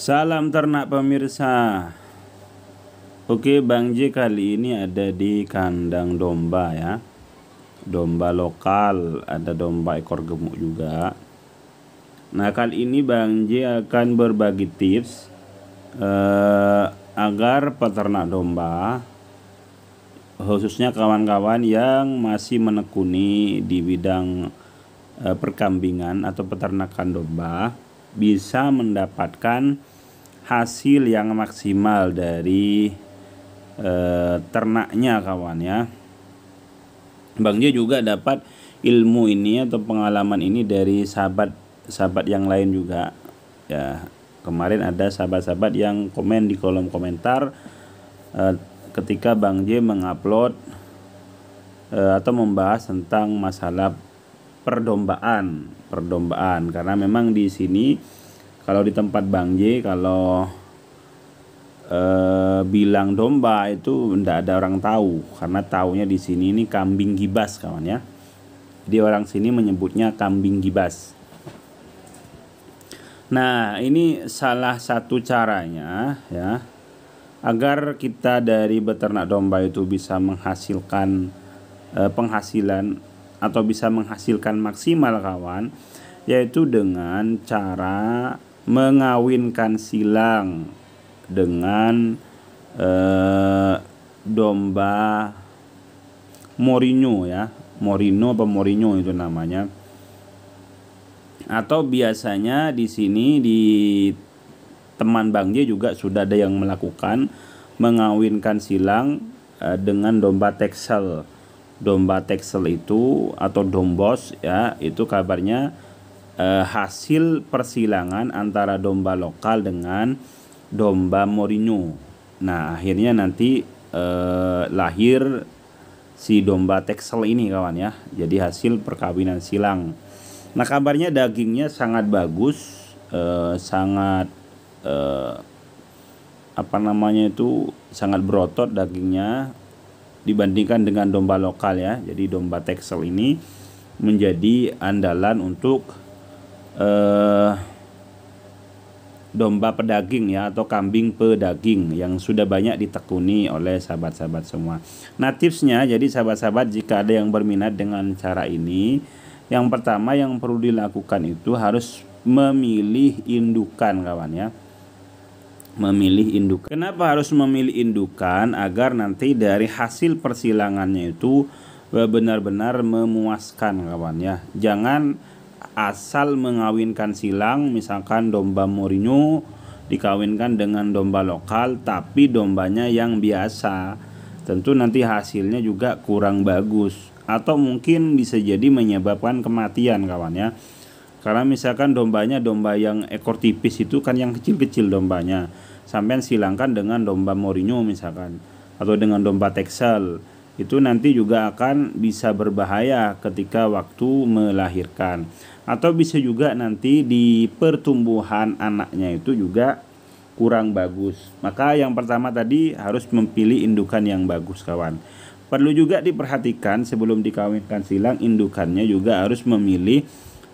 Salam ternak pemirsa. Oke, Bang J kali ini ada di kandang domba ya. Domba lokal, ada domba ekor gemuk juga. Nah, kali ini Bang J akan berbagi tips eh, agar peternak domba khususnya kawan-kawan yang masih menekuni di bidang eh, perkambingan atau peternakan domba bisa mendapatkan hasil yang maksimal dari e, ternaknya kawan ya Bang Jo juga dapat ilmu ini atau pengalaman ini dari sahabat sahabat yang lain juga ya kemarin ada sahabat-sahabat yang komen di kolom komentar e, ketika Bang J mengupload e, atau membahas tentang masalah perdombaan perdombaan karena memang di sini kalau di tempat Bang J kalau eh, bilang domba itu tidak ada orang tahu karena taunya di sini ini kambing gibas kawan ya jadi orang sini menyebutnya kambing gibas nah ini salah satu caranya ya agar kita dari beternak domba itu bisa menghasilkan eh, penghasilan atau bisa menghasilkan maksimal kawan yaitu dengan cara mengawinkan silang dengan eh, domba Mourinho ya Mourinho apa Mourinho itu namanya atau biasanya di sini di teman Bang J juga sudah ada yang melakukan mengawinkan silang eh, dengan domba Texel domba Texel itu atau dombos ya itu kabarnya uh, hasil persilangan antara domba lokal dengan domba Mourinho. Nah, akhirnya nanti uh, lahir si domba Texel ini kawan ya. Jadi hasil perkawinan silang. Nah, kabarnya dagingnya sangat bagus, uh, sangat uh, apa namanya itu sangat berotot dagingnya dibandingkan dengan domba lokal ya. Jadi domba Texel ini menjadi andalan untuk eh, domba pedaging ya atau kambing pedaging yang sudah banyak ditekuni oleh sahabat-sahabat semua. Nah tipsnya jadi sahabat-sahabat jika ada yang berminat dengan cara ini, yang pertama yang perlu dilakukan itu harus memilih indukan kawan ya. Memilih indukan. Kenapa harus memilih indukan? Agar nanti dari hasil persilangannya itu eh, benar-benar memuaskan kawan ya. Jangan asal mengawinkan silang misalkan domba Mourinho dikawinkan dengan domba lokal tapi dombanya yang biasa tentu nanti hasilnya juga kurang bagus atau mungkin bisa jadi menyebabkan kematian kawan ya karena misalkan dombanya domba yang ekor tipis itu kan yang kecil-kecil dombanya sampai silangkan dengan domba Mourinho misalkan atau dengan domba Texel itu nanti juga akan bisa berbahaya ketika waktu melahirkan atau bisa juga nanti di pertumbuhan anaknya itu juga kurang bagus. Maka yang pertama tadi harus memilih indukan yang bagus kawan. Perlu juga diperhatikan sebelum dikawinkan silang indukannya juga harus memilih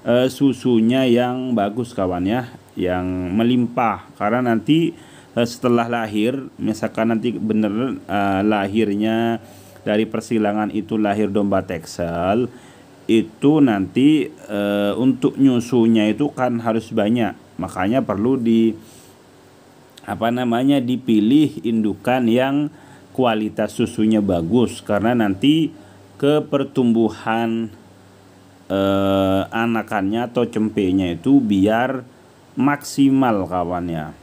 e, susunya yang bagus kawan ya, yang melimpah karena nanti e, setelah lahir misalkan nanti bener e, lahirnya dari persilangan itu lahir domba Texel itu nanti e, untuk nyusunya itu kan harus banyak makanya perlu di apa namanya dipilih indukan yang kualitas susunya bagus karena nanti ke pertumbuhan e, eh, anakannya atau cempenya itu biar maksimal kawannya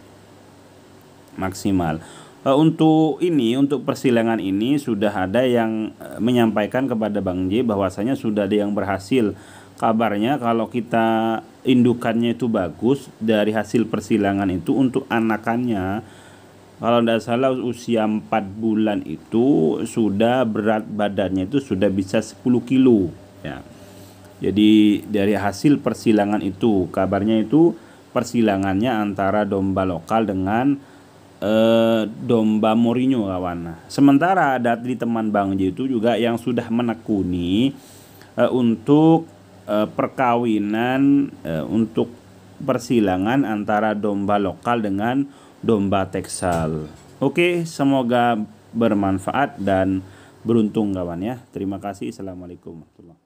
maksimal Eh, untuk ini untuk persilangan ini sudah ada yang eh, menyampaikan kepada Bang J bahwasanya sudah ada yang berhasil kabarnya kalau kita indukannya itu bagus dari hasil persilangan itu untuk anakannya kalau tidak salah usia 4 bulan itu sudah berat badannya itu sudah bisa 10 kilo ya jadi dari hasil persilangan itu kabarnya itu persilangannya antara domba lokal dengan Eh, domba Mourinho kawan. Nah, sementara ada di teman Bang J itu juga yang sudah menekuni uh, untuk uh, perkawinan uh, untuk persilangan antara domba lokal dengan domba texal Oke, semoga bermanfaat dan beruntung kawan ya. Terima kasih. Assalamualaikum warahmatullahi